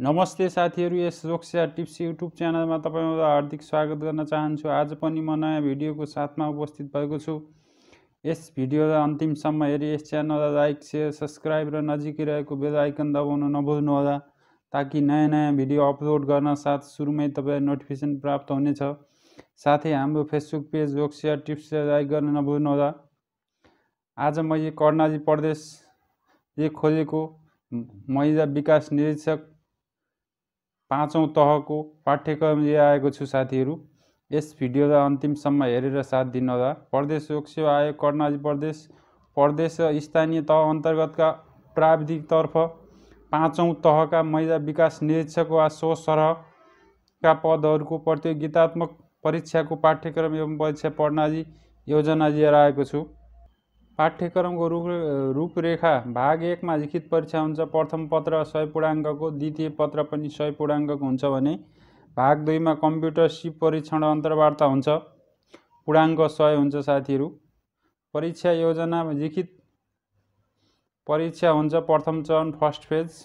नमस्ते साथीहरू यस जोक्सिया tips YouTube च्यानलमा तपाईँलाई हार्दिक स्वागत गर्न चाहन्छु आज पनि म नयाँ भिडियोको साथमा उपस्थित भएको छु यस भिडियोलाई अन्तिमसम्म हेरी यस च्यानललाई लाइक सेयर सब्सक्राइब र नजिकै रहेको बेल आइकन दबाउन नभुल्नुहोला ताकि नयाँ नयाँ भिडियो अपलोड गर्न साथ सुरुमै तपाईँलाई नोटिफिकेसन प्राप्त हुनेछ साथै हाम्रो फेसबुक पेज जोक्सिया टिप्स लाइक गर्न नभुल्नुहोला आज मैले कर्णाली प्रदेशले खोलेको महिला विकास निरीक्षक पाँचौँ तहको पाठ्यक्रम लिएर आएको छु साथीहरू यस भिडियोलाई अन्तिमसम्म हेरेर साथ दिनुहोला प्रदेश सेवा आयोग कर्णाली प्रदेश प्रदेश र स्थानीय तह अन्तर्गतका प्राविधिकतर्फ पाँचौँ तहका महिला विकास निरीक्षक वा सो सरहका पदहरूको प्रतियोगितात्मक परीक्षाको पाठ्यक्रम एवं परीक्षा प्रणाली योजना लिएर आएको छु पाठ्यक्रमको रूप रूपरेखा भाग एकमा लिखित परीक्षा हुन्छ प्रथम पत्र सय पूर्णाङ्कको द्वितीय पत्र पनि सय पूर्णाङ्कको हुन्छ भने भाग दुईमा कम्प्युटर सिप परीक्षण अन्तर्वार्ता हुन्छ पूर्णाङ्क सय हुन्छ साथीहरू परीक्षा योजना लिखित परीक्षा हुन्छ प्रथम चरण फर्स्ट फेज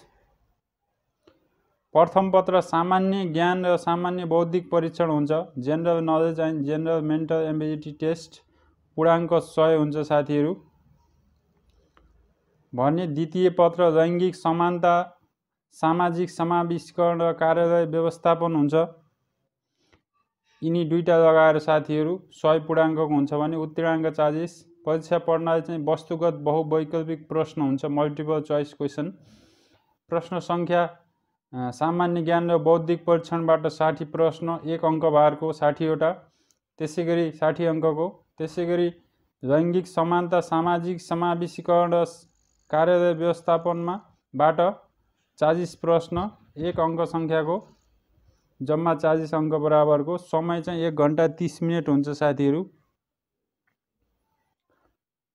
प्रथम पत्र सामान्य ज्ञान र सामान्य बौद्धिक परीक्षण हुन्छ general knowledge and general mental ability test पूर्णाङ्क सय हुन्छ साथीहरू भन्ने द्वितीय पत्र लैङ्गिक समानता सामाजिक समाविष्करण र कार्यालय व्यवस्थापन हुन्छ यिनी दुईवटा लगाएर साथीहरू सय पूर्णाङ्कको हुन्छ भने उत्तीर्णाङ्क चालिस परीक्षा प्रणाली चाहिँ वस्तुगत बहुवैकल्पिक प्रश्न हुन्छ मल्टिपल चोइस क्वेसन प्रश्न सङ्ख्या सामान्य ज्ञान र बौद्धिक परीक्षणबाट साठी प्रश्न एक अङ्क भारको साठीवटा त्यसै गरी साठी अङ्कको त्यसै गरी लैङ्गिक समानता सामाजिक समावेशीकरण र कार्यालय व्यवस्थापनमाबाट चालिस प्रश्न एक अङ्क सङ्ख्याको जम्मा चालिस अङ्क बराबरको समय चाहिँ एक घन्टा तिस मिनट हुन्छ साथीहरू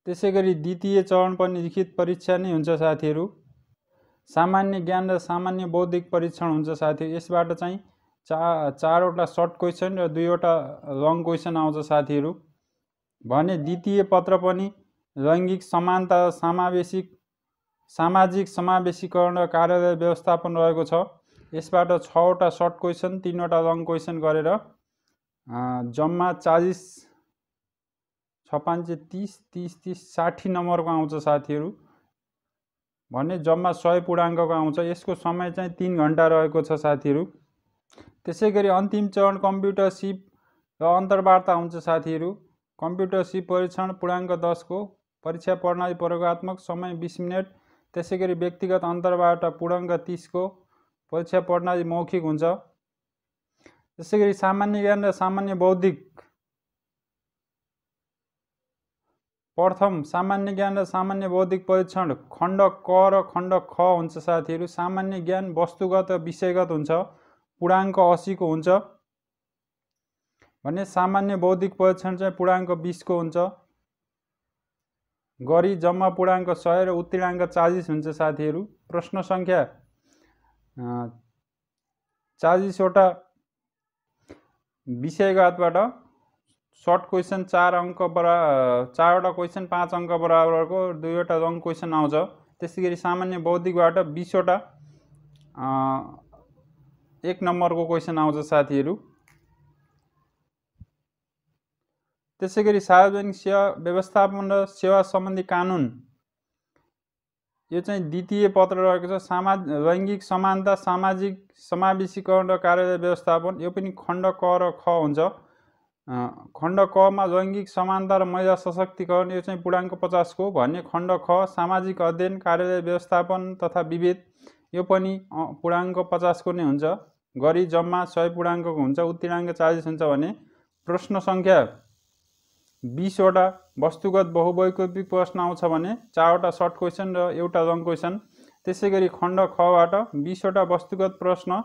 त्यसै गरी द्वितीय चरण पनि लिखित परीक्षा नै हुन्छ साथीहरू सामान्य ज्ञान र सामान्य बौद्धिक परीक्षण हुन्छ साथीहरू यसबाट चाहिँ चा चारवटा सर्ट क्वेसन र दुईवटा लङ क्वेसन आउँछ साथीहरू भने द्वितीय पत्र पनि लैङ्गिक समानता समावेशिक सामाजिक समावेशीकरण र कार्यालय व्यवस्थापन रहेको छ यसबाट छवटा सर्ट क्वेसन तिनवटा लङ क्वेसन गरेर जम्मा चालिस छ पाँच तिस तिस तिस साठी नम्बरको आउँछ साथीहरू भने जम्मा सय पूर्णाङ्कको आउँछ यसको समय चाहिँ तिन घन्टा रहेको छ साथीहरू त्यसै गरी अन्तिम चरण कम्प्युटर सिप र अन्तर्वार्ता हुन्छ साथीहरू कम्प्युटर सी परीक्षण पूर्णाङ्क दसको परीक्षा प्रणाली प्रयोगत्मक समय बिस मिनट त्यसै गरी व्यक्तिगत अन्तरबाट पूर्णाङ्क तिसको परीक्षा प्रणाली मौखिक हुन्छ त्यसै गरी सामान्य ज्ञान र सामान्य बौद्धिक प्रथम सामान्य ज्ञान र सामान्य बौद्धिक परीक्षण खण्ड क र खण्ड ख हुन्छ साथीहरू सामान्य ज्ञान वस्तुगत र विषयगत हुन्छ पूर्णाङ्क असीको हुन्छ भने सामान्य बौद्धिक परीक्षण चाहिँ पूर्णाङ्क बिसको हुन्छ गरी जम्मा पूर्णाङ्क सय र उत्तीर्णाङ्क चालिस हुन्छ साथीहरू प्रश्न सङ्ख्या चालिसवटा विषयगतबाट सर्ट क्वेसन चार अङ्क बरा चारवटा क्वेसन पाँच अङ्क बराबरको दुईवटा रङ क्वेसन आउँछ त्यसै गरी सामान्य बौद्धिकबाट बिसवटा एक नम्बरको क्वेसन आउँछ साथीहरू त्यसै गरी सार्वजनिक सेवा व्यवस्थापन र सेवा सम्बन्धी कानुन यो चाहिँ द्वितीय पत्र रहेको छ सामा लैङ्गिक समानता सामाजिक समावेशीकरण र कार्यालय व्यवस्थापन यो पनि खण्ड क र ख हुन्छ खण्ड कमा लैङ्गिक समानता र महिला सशक्तिकरण यो चाहिँ पूर्णाङ्क पचासको भन्ने खण्ड ख सामाजिक अध्ययन कार्यालय व्यवस्थापन तथा विभेद यो पनि पूर्णाङ्क पचासको नै हुन्छ गरी जम्मा सय पूर्णाङ्कको हुन्छ उत्तीर्णाङ्क चालिस हुन्छ भने प्रश्न सङ्ख्या बिसवटा वस्तुगत बहुवैकल्पिक प्रश्न आउँछ भने चारवटा सर्ट क्वेसन र एउटा लङ क्वेसन त्यसै गरी खण्ड खबाट बिसवटा वस्तुगत प्रश्न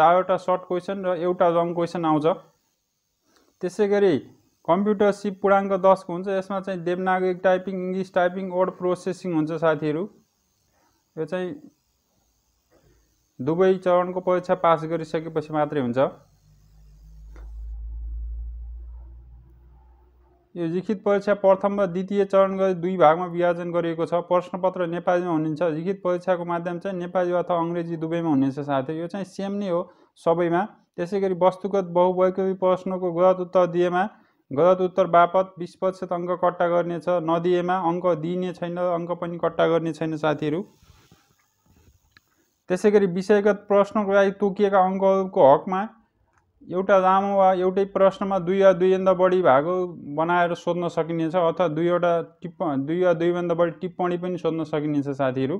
चारवटा सर्ट क्वेसन र एउटा लङ क्वेसन आउँछ त्यसै गरी कम्प्युटर सिप पूर्णाङ्क दसको हुन्छ यसमा चाहिँ देवनागरिक typing English typing word processing हुन्छ साथीहरू यो चाहिँ दुवै चरणको परीक्षा पास गरिसकेपछि मात्रै हुन्छ यो लिखित परीक्षा प्रथम र द्वितीय चरण गरी दुई भागमा विभाजन गरिएको छ प्रश्नपत्र नेपालीमा हुनेछ लिखित परीक्षाको माध्यम चाहिँ नेपाली अथवा अङ्ग्रेजी दुवैमा हुनेछ साथै यो चाहिँ सेम नै हो सबैमा त्यसै गरी वस्तुगत बहुवैकल्पिक प्रश्नको गलत उत्तर दिएमा गलत उत्तर बापत बिस प्रतिशत अङ्क कट्टा गर्नेछ नदिएमा अङ्क दिइने छैन अङ्क पनि कट्टा गर्ने छैन साथीहरू त्यसै गरी विषयगत प्रश्नको लागि तोकिएका अङ्कहरूको हकमा एउटा लामो वा एउटै प्रश्नमा दुई वा दुईभन्दा बढी भएको बनाएर सोध्न सकिनेछ अथवा दुईवटा टिप्प दुई वा दुईभन्दा बढी टिप्पणी पनि सोध्न सकिनेछ साथीहरू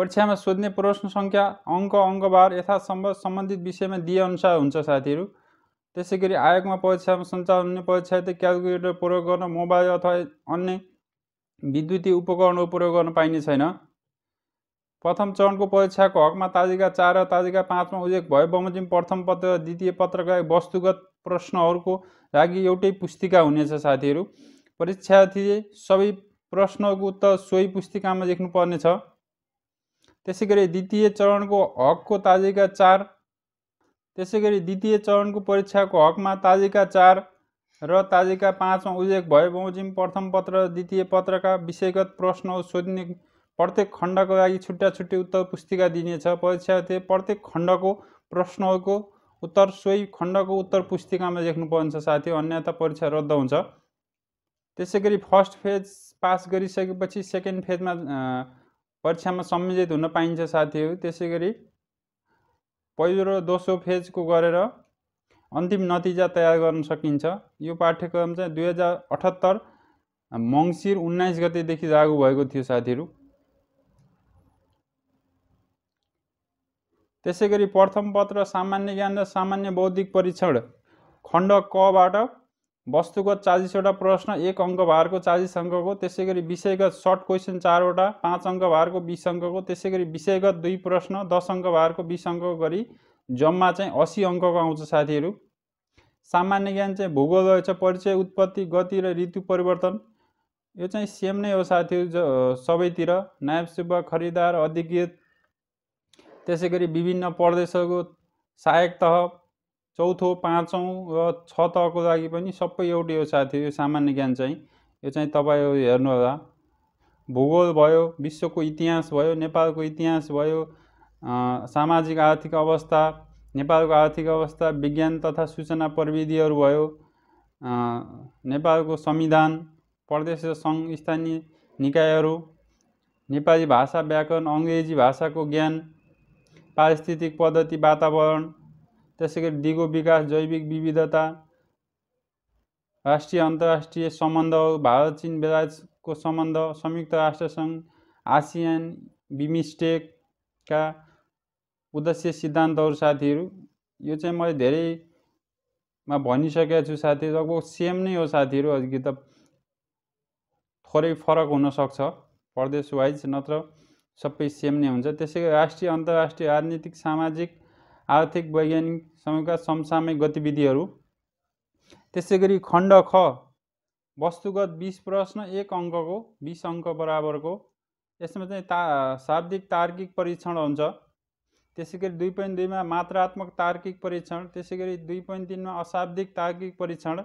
परीक्षामा सोध्ने प्रश्न सङ्ख्या अङ्क अङ्कबार यथासम्भ सम्बन्धित विषयमा दिएअनुसार हुन्छ साथीहरू त्यसै गरी आयोगमा परीक्षामा सञ्चालन हुने त क्यालकुलेटर प्रयोग गर्न मोबाइल अथवा अन्य विद्युतीय उपकरणको प्रयोग गर्न पाइने छैन प्रथम चरणको परीक्षाको हकमा ताजिका चार र ताजिका पाँचमा उल्लेख भए बमोजिम प्रथम पत्र र द्वितीय पत्रका वस्तुगत प्रश्नहरूको लागि एउटै पुस्तिका हुनेछ साथीहरू परीक्षार्थीले सबै प्रश्नको उत्तर सोही पुस्तिकामा लेख्नुपर्नेछ त्यसै गरी द्वितीय चरणको हकको ताजिका चार त्यसै गरी द्वितीय चरणको परीक्षाको हकमा ताजिका चार र ताजिका पाँचमा उल्लेख भए बमोजिम प्रथम पत्र र द्वितीय पत्रका विषयगत प्रश्न सोध्ने प्रत्येक खण्डको लागि छुट्टा छुट्टी उत्तर पुस्तिका दिनेछ परीक्षार्थी प्रत्येक खण्डको प्रश्नहरूको उत्तर सोही खण्डको उत्तर पुस्तिकामा लेख्नु लेख्नुपर्छ साथी अन्यथा परीक्षा रद्द हुन्छ त्यसै गरी फर्स्ट फेज पास गरिसकेपछि सेकेन्ड फेजमा परीक्षामा सम्मिलित हुन पाइन्छ साथीहरू त्यसै गरी पहिलो र दोस्रो फेजको गरेर अन्तिम नतिजा तयार गर्न सकिन्छ यो पाठ्यक्रम चाहिँ दुई हजार अठहत्तर मङ्सिर उन्नाइस गतेदेखि लागू भएको थियो साथीहरू त्यसै गरी प्रथम पत्र सामान्य ज्ञान र सामान्य बौद्धिक परीक्षण खण्ड कबाट वस्तुगत चालिसवटा प्रश्न एक अङ्क भारको चालिस अङ्कको त्यसै गरी विषयगत सर्ट क्वेसन चारवटा पाँच अङ्क भारको बिस अङ्कको त्यसै गरी विषयगत दुई प्रश्न दस अङ्क भारको बिस अङ्कको गरी जम्मा चाहिँ असी अङ्कको आउँछ साथीहरू सामान्य ज्ञान चाहिँ भूगोल रहेछ परिचय उत्पत्ति गति र ऋतु परिवर्तन यो चाहिँ सेम नै हो साथीहरू सबैतिर नायब सुब्बा खरिदार अधिकृत त्यसै गरी विभिन्न प्रदेशहरूको सहायक तह चौथो पाँचौँ र छ तहको लागि पनि सबै एउटै यो साथी यो सामान्य ज्ञान चाहिँ यो चाहिँ तपाईँ हेर्नुहोला भूगोल भयो विश्वको इतिहास भयो नेपालको इतिहास भयो सामाजिक आर्थिक अवस्था नेपालको आर्थिक अवस्था विज्ञान तथा सूचना प्रविधिहरू भयो नेपालको संविधान प्रदेश र सङ्घ स्थानीय निकायहरू नेपाली भाषा व्याकरण अङ्ग्रेजी भाषाको ज्ञान पारिस्थितिक पद्धति वातावरण त्यसै गरी दिगो विकास जैविक विविधता राष्ट्रिय अन्तर्राष्ट्रिय सम्बन्ध भारत चिन बेलायतको सम्बन्ध संयुक्त राष्ट्रसङ्घ आसियान बिमिस्टेकका उद्देश्य सिद्धान्तहरू साथीहरू यो चाहिँ मैले धेरैमा भनिसकेको छु साथीहरू लगभग सेम नै हो साथीहरू अलिकति त थोरै फरक हुनसक्छ प्रदेश वाइज नत्र सबै सेम नै हुन्छ त्यसै गरी राष्ट्रिय अन्तर्राष्ट्रिय राजनीतिक सामाजिक आर्थिक वैज्ञानिक समयका समसामयिक गतिविधिहरू त्यसै गरी खण्ड ख वस्तुगत बिस प्रश्न एक अङ्कको बिस अङ्क बराबरको यसमा चाहिँ ता शाब्दिक तार्किक परीक्षण हुन्छ त्यसै गरी दुई पोइन्ट दुईमा मात्रात्मक तार्किक परीक्षण त्यसै गरी दुई पोइन्ट तिनमा अशाब्दिक तार्किक परीक्षण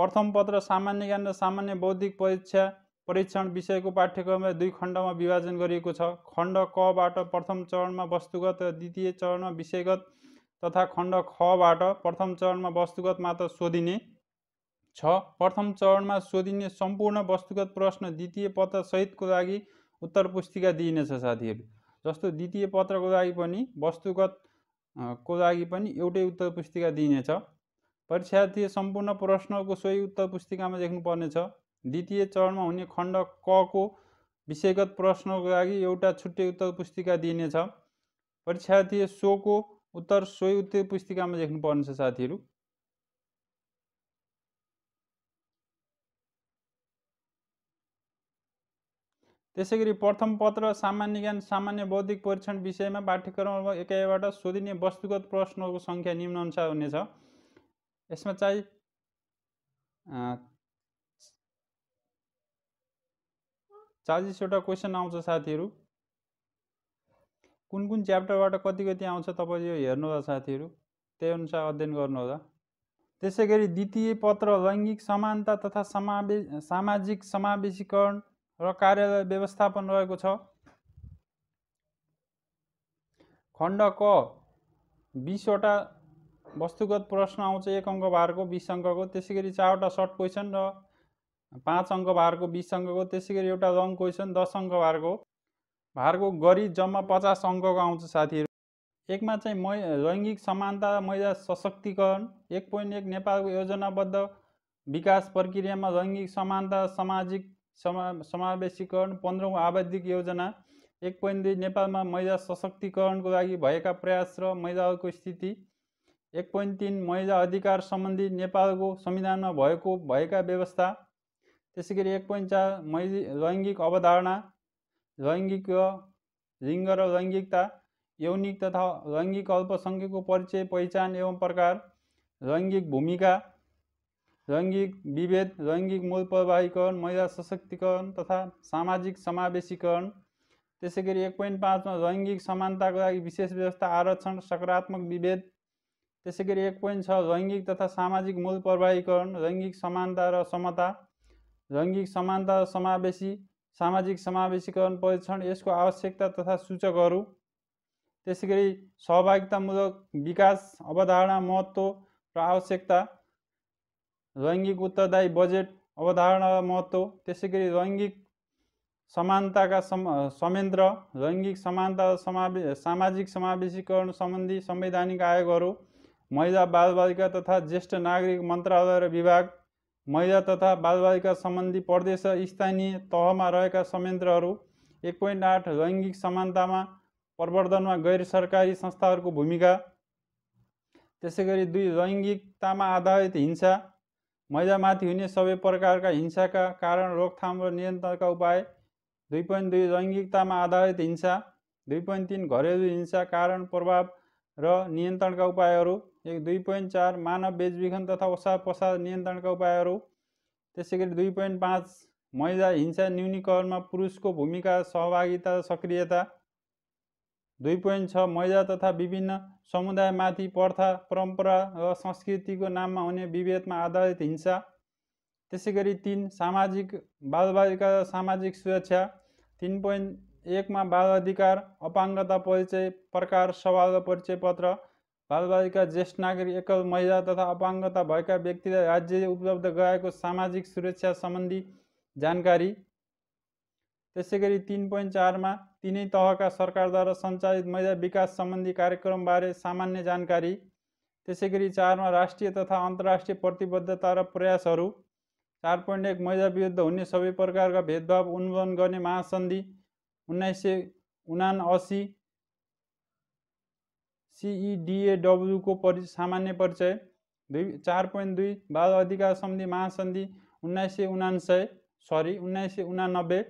प्रथम पत्र सामान्य ज्ञान र सामान्य बौद्धिक परीक्षा परीक्षण विषयको पाठ्यक्रमलाई दुई खण्डमा विभाजन गरिएको छ खण्ड कबाट प्रथम चरणमा वस्तुगत र द्वितीय चरणमा विषयगत तथा खण्ड खबाट प्रथम चरणमा वस्तुगत मात्र सोधिने छ प्रथम चरणमा सोधिने सम्पूर्ण वस्तुगत प्रश्न द्वितीय पत्रसहितको लागि उत्तर पुस्तिका दिइनेछ साथीहरू जस्तो द्वितीय पत्रको लागि पनि वस्तुगत को लागि पनि एउटै उत्तर पुस्तिका दिइनेछ परीक्षार्थी सम्पूर्ण प्रश्नको सोही उत्तर पुस्तिकामा लेख्नुपर्नेछ द्वितीय चरणमा हुने खण्ड क को विषयगत प्रश्नको लागि एउटा छुट्टै उत्तर पुस्तिका दिइनेछ परीक्षार्थी सोको उत्तर सोही उत्तर पुस्तिकामा लेख्नुपर्नेछ सा साथीहरू त्यसै गरी प्रथम पत्र सामान्य ज्ञान सामान्य बौद्धिक परीक्षण विषयमा पाठ्यक्रम एकाइबाट सोधिने वस्तुगत प्रश्नको सङ्ख्या निम्नअनुसार हुनेछ यसमा चाहिँ चालिसवटा क्वेसन आउँछ साथीहरू कुन कुन च्याप्टरबाट कति कति आउँछ तपाईँ यो होला साथीहरू त्यही अनुसार अध्ययन गर्नुहोला त्यसै गरी द्वितीय पत्र लैङ्गिक समानता तथा समावे सामाजिक समावेशीकरण र कार्यालय व्यवस्थापन रहेको छ खण्ड क बिसवटा वस्तुगत प्रश्न आउँछ एक अङ्क भारको बिस अङ्कको त्यसै गरी चारवटा सर्ट क्वेसन र पाँच अङ्क भारको बिस अङ्कको त्यसै गरी एउटा लङ क्वेसन दस अङ्क भारको भारको गरी जम्मा पचास अङ्कको आउँछ साथीहरू एकमा चाहिँ मै लैङ्गिक समानता महिला सशक्तिकरण एक पोइन्ट एक नेपालको योजनाबद्ध विकास प्रक्रियामा लैङ्गिक समानता सामाजिक समा समावेशीकरण पन्ध्रौँ आवधिक योजना एक पोइन्ट दुई नेपालमा महिला सशक्तिकरणको लागि भएका प्रयास र महिलाहरूको स्थिति एक पोइन्ट तिन महिला अधिकार सम्बन्धी नेपालको संविधानमा भएको भएका व्यवस्था त्यसै गरी एक पोइन्ट चार मैले लैङ्गिक अवधारणा लैङ्गिक लिङ्ग र लैङ्गिकता यौनिक तथा लैङ्गिक अल्पसङ्ख्यकको परिचय पहिचान एवं प्रकार लैङ्गिक भूमिका लैङ्गिक विभेद लैङ्गिक मूल प्रवाहीकरण महिला सशक्तिकरण तथा सामाजिक समावेशीकरण त्यसै गरी एक पोइन्ट पाँचमा लैङ्गिक समानताको लागि विशेष व्यवस्था आरक्षण सकारात्मक विभेद त्यसै गरी एक पोइन्ट छ लैङ्गिक तथा सामाजिक मूल प्रवाहीकरण लैङ्गिक समानता र समता लैङ्गिक समानता समावेशी सामाजिक समावेशीकरण परीक्षण यसको आवश्यकता तथा सूचकहरू त्यसै गरी सहभागितामूलक विकास अवधारणा महत्त्व र आवश्यकता लैङ्गिक उत्तरदायी बजेट अवधारणा र महत्त्व त्यसै गरी लैङ्गिक समानताका सम संयन्त्र लैङ्गिक समानता समावे सामाजिक समावेशीकरण सम्बन्धी संवैधानिक आयोगहरू महिला बालबालिका तथा ज्येष्ठ नागरिक मन्त्रालय र विभाग महिला तथा बालबालिका सम्बन्धी प्रदेश स्थानीय तहमा रहेका संयन्त्रहरू एक पोइन्ट आठ लैङ्गिक समानतामा प्रवर्धनमा गैर सरकारी संस्थाहरूको भूमिका त्यसै गरी दुई लैङ्गिकतामा आधारित हिंसा महिलामाथि हुने सबै प्रकारका हिंसाका कारण रोकथाम र नियन्त्रणका उपाय दुई पोइन्ट दुई लैङ्गिकतामा आधारित हिंसा दुई पोइन्ट तिन घरेलु हिंसा कारण प्रभाव र नियन्त्रणका उपायहरू एक दुई पोइन्ट चार मानव बेचबिखन तथा ओसार पसार नियन्त्रणका उपायहरू त्यसै गरी दुई पोइन्ट पाँच महिला हिंसा न्यूनीकरणमा पुरुषको भूमिका सहभागिता सक्रियता दुई पोइन्ट छ महिला तथा विभिन्न समुदायमाथि प्रथा परम्परा र संस्कृतिको नाममा हुने विभेदमा आधारित हिंसा त्यसै गरी तिन सामाजिक बालबालिका र सामाजिक सुरक्षा तिन पोइन्ट एकमा बाल अधिकार अपाङ्गता परिचय प्रकार सवाल परिचय पत्र बालबालिका ज्येष्ठ नागरिक एकल महिला तथा अपाङ्गता भएका व्यक्तिलाई राज्यले उपलब्ध गराएको सामाजिक सुरक्षा सम्बन्धी जानकारी त्यसै गरी तिन पोइन्ट चारमा तिनै तहका सरकारद्वारा सञ्चालित महिला विकास सम्बन्धी कार्यक्रमबारे सामान्य जानकारी त्यसै गरी चारमा राष्ट्रिय तथा अन्तर्राष्ट्रिय प्रतिबद्धता र प्रयासहरू चार पोइन्ट एक महिला विरुद्ध हुने सबै प्रकारका भेदभाव उन्मूलन गर्ने महासन्धि उन्नाइस सय उना असी सिइडिएडब्ल्युको e परि सामान्य परिचय दुई चार पोइन्ट दुई बाल अधिकार सन्धि महासन्धि उन्नाइस सय उनान्सय सरी उन्नाइस सय उनानब्बे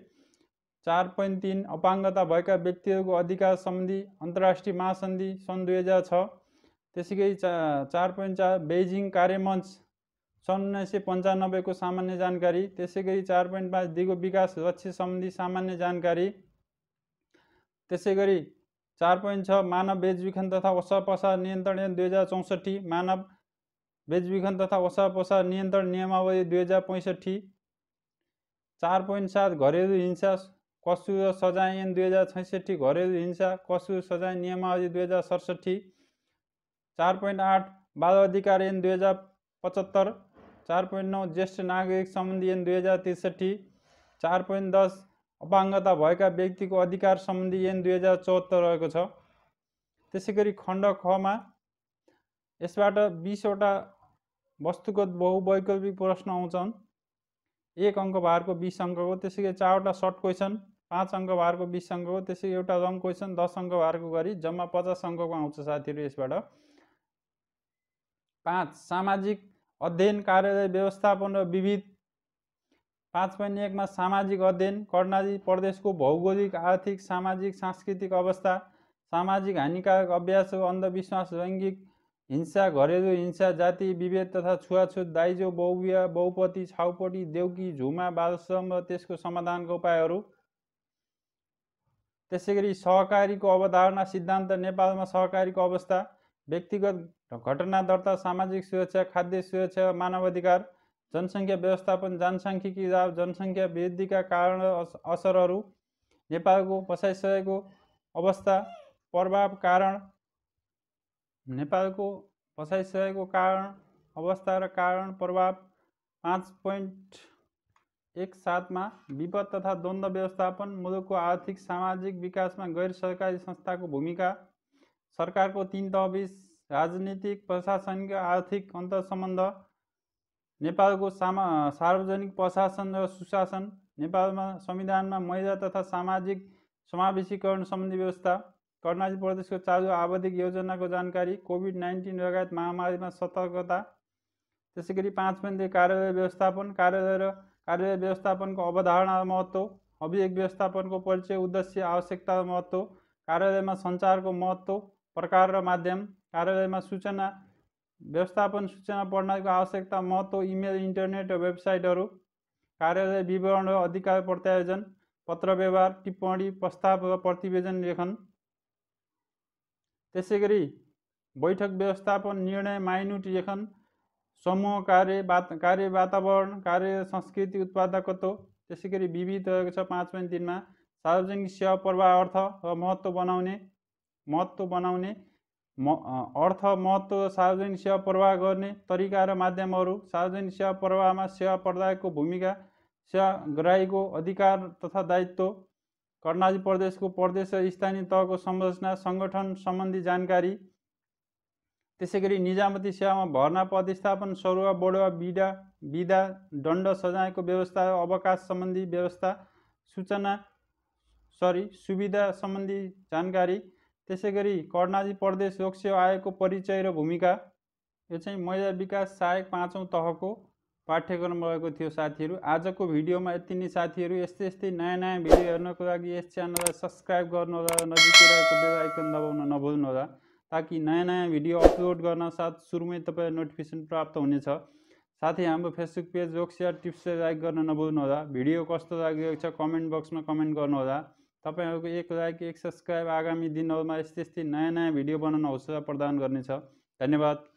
चार पोइन्ट तिन अपाङ्गता भएका व्यक्तिहरूको अधिकार सम्बन्धी अन्तर्राष्ट्रिय महासन्धि सन् दुई हजार छ त्यसै चा चार पोइन्ट चार बेजिङ कार्यमञ्च सन् उन्नाइस सय पन्चानब्बेको सामान्य जानकारी त्यसै गरी चार पोइन्ट पाँच दिगो विकास लक्ष्य सम्बन्धी सामान्य जानकारी त्यसै गरी चार पोइन्ट छ मानव बेचबिखन तथा ओसापसा नियन्त्रण दुई हजार चौसठी मानव बेचबिखन तथा ओसापसा नियन्त्रण नियमावली दुई हजार पैँसठी चार पोइन्ट सात घरेलु हिंसा कसु र सजाय ऐन दुई हजार छैसठी घरेलु हिंसा कसु सजाय नियमावली दुई हजार सडसठी चार पोइन्ट आठ बाल अधिकार ऐन दुई हजार पचहत्तर चार पोइन्ट नौ ज्येष्ठ नागरिक सम्बन्धी ऐन दुई हजार त्रिसठी चार पोइन्ट दस अपाङ्गता भएका व्यक्तिको अधिकार सम्बन्धी ऐन दुई हजार चौहत्तर रहेको छ त्यसै गरी खण्ड खमा यसबाट बिसवटा वस्तुगत बहुवैकल्पिक प्रश्न आउँछन् एक अङ्क भारको बिस अङ्कको त्यसै गरी चारवटा सर्ट क्वेसन पाँच अङ्क भारको बिस अङ्कको त्यसै एउटा लङ क्वेसन दस अङ्क भारको गरी जम्मा पचास अङ्कको आउँछ साथीहरू यसबाट पाँच सामाजिक अध्ययन कार्यालय व्यवस्थापन र विविध पाँच पोइन्ट एकमा सामाजिक अध्ययन कर्णाली प्रदेशको भौगोलिक आर्थिक सामाजिक सांस्कृतिक अवस्था सामाजिक हानिकारक अभ्यास अन्धविश्वास लैङ्गिक हिंसा घरेलु हिंसा जाति विभेद तथा छुवाछुत दाइजो बहुविया बहुपति छाउपटी देउकी झुमा बालश्रम र त्यसको समाधानको उपायहरू त्यसै गरी सहकारीको अवधारणा सिद्धान्त नेपालमा सहकारीको अवस्था व्यक्तिगत घटना दर्ता सामाजिक सुरक्षा खाद्य सुरक्षा मानवाधिकार जनसङ्ख्या व्यवस्थापन जनसाङ्ख्यिकी राव जनसङ्ख्या वृद्धिका कारण असरहरू नेपालको पसाइसकेको अवस्था प्रभाव कारण नेपालको फसाइसकेको कारण अवस्था र कारण प्रभाव पाँच पोइन्ट एक सातमा विपद तथा द्वन्द्व व्यवस्थापन मुलुकको आर्थिक सामाजिक विकासमा गैर सरकारी संस्थाको भूमिका सरकारको तिन तहबिस राजनीतिक प्रशासनिक आर्थिक सम्बन्ध नेपालको सामा सार्वजनिक प्रशासन र सुशासन नेपालमा संविधानमा महिला तथा सामाजिक समावेशीकरण सम्बन्धी व्यवस्था कर्णाली प्रदेशको चालु आवधिक योजनाको जानकारी कोभिड नाइन्टिन लगायत महामारीमा सतर्कता त्यसै गरी पाँच मन्त्री कार्यालय व्यवस्थापन कार्यालय र कार्यालय व्यवस्थापनको अवधारणा र महत्त्व अभिलेख व्यवस्थापनको परिचय उद्देश्य आवश्यकता र महत्त्व कार्यालयमा सञ्चारको महत्त्व प्रकार र माध्यम कार्यालयमा सूचना व्यवस्थापन सूचना प्रणालीको आवश्यकता महत्त्व इमेल इन्टरनेट र वेबसाइटहरू कार्यालय विवरण र अधिकार प्रत्यायोजन पत्र व्यवहार टिप्पणी प्रस्ताव र प्रतिवेदन लेखन त्यसै गरी बैठक व्यवस्थापन निर्णय माइनुट लेखन समूह कार्य वात कार्य वातावरण कार्य संस्कृति उत्पादकत्व त्यसै गरी विविध रहेको छ पाँच पोइन्ट तिनमा सार्वजनिक सेवा प्रवाह अर्थ र महत्त्व बनाउने महत्त्व बनाउने म अर्थ महत्त्व सार्वजनिक सेवा प्रवाह गर्ने तरिका र माध्यमहरू सार्वजनिक सेवा प्रवाहमा सेवा प्रदायकको भूमिका सेवा ग्राहीको अधिकार तथा दायित्व कर्णाली प्रदेशको प्रदेश र स्थानीय तहको संरचना सङ्गठन सम्बन्धी जानकारी त्यसै गरी निजामती सेवामा भर्ना पदस्थापन सरुवा बढुवा बिदा बिदा दण्ड सजायको व्यवस्था अवकाश सम्बन्धी व्यवस्था सूचना सरी सुविधा सम्बन्धी जानकारी त्यसै गरी कर्णाली प्रदेश योक्ष्य आएको परिचय र भूमिका यो चाहिँ महिला विकास सहायक पाँचौँ तहको पाठ्यक्रम रहेको थियो साथीहरू आजको भिडियोमा यति नै साथीहरू यस्तै यस्तै नयाँ नयाँ भिडियो हेर्नको लागि यस च्यानललाई सब्सक्राइब गर्नुहोला रहेको बेल आइकन दबाउन होला ताकि नयाँ नयाँ भिडियो अपलोड गर्न साथ सुरुमै तपाईँलाई नोटिफिकेसन प्राप्त हुनेछ साथै हाम्रो फेसबुक पेज या टिप्सलाई लाइक गर्न नभुल्नु होला भिडियो कस्तो लागेको छ कमेन्ट बक्समा कमेन्ट गर्नुहोला तपाईँहरूको एक लाइक एक सब्सक्राइब आगामी दिनहरूमा यस्तै यस्तै नयाँ नयाँ भिडियो बनाउन हौसला प्रदान गर्नेछ धन्यवाद